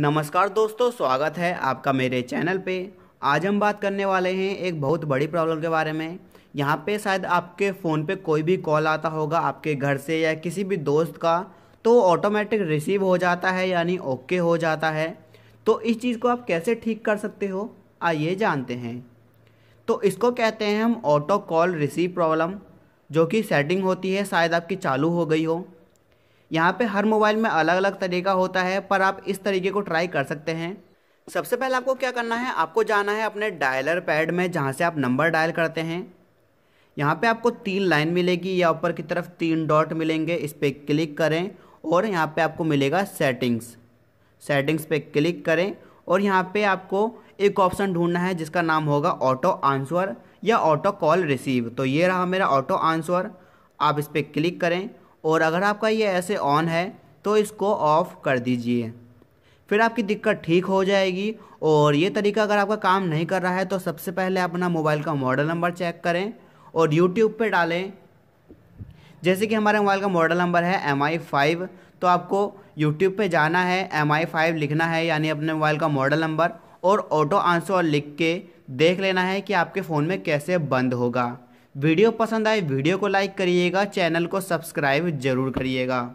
नमस्कार दोस्तों स्वागत है आपका मेरे चैनल पे आज हम बात करने वाले हैं एक बहुत बड़ी प्रॉब्लम के बारे में यहाँ पे शायद आपके फ़ोन पे कोई भी कॉल आता होगा आपके घर से या किसी भी दोस्त का तो ऑटोमेटिक रिसीव हो जाता है यानी ओके हो जाता है तो इस चीज़ को आप कैसे ठीक कर सकते हो आइए जानते हैं तो इसको कहते हैं हम ऑटो कॉल रिसीव प्रॉब्लम जो कि सेटिंग होती है शायद आपकी चालू हो गई हो यहाँ पे हर मोबाइल में अलग अलग तरीका होता है पर आप इस तरीके को ट्राई कर सकते हैं सबसे पहले आपको क्या करना है आपको जाना है अपने डायलर पैड में जहाँ से आप नंबर डायल करते हैं यहाँ पे आपको तीन लाइन मिलेगी या ऊपर की तरफ तीन डॉट मिलेंगे इस पर क्लिक करें और यहाँ पे आपको मिलेगा सेटिंग्स सेटिंग्स पे क्लिक करें और यहाँ पे आपको एक ऑप्शन ढूंढना है जिसका नाम होगा ऑटो आंसर या ऑटो कॉल रिसीव तो ये रहा मेरा ऑटो आंसर आप इस पर क्लिक करें और अगर आपका ये ऐसे ऑन है तो इसको ऑफ़ कर दीजिए फिर आपकी दिक्कत ठीक हो जाएगी और ये तरीका अगर आपका काम नहीं कर रहा है तो सबसे पहले अपना मोबाइल का मॉडल नंबर चेक करें और यूट्यूब पर डालें जैसे कि हमारे मोबाइल का मॉडल नंबर है एम आई फाइव तो आपको यूट्यूब पर जाना है एम आई फाइव लिखना है यानी अपने मोबाइल का मॉडल नंबर और ऑटो आंसर लिख के देख लेना है कि आपके फ़ोन में कैसे बंद होगा वीडियो पसंद आए वीडियो को लाइक करिएगा चैनल को सब्सक्राइब जरूर करिएगा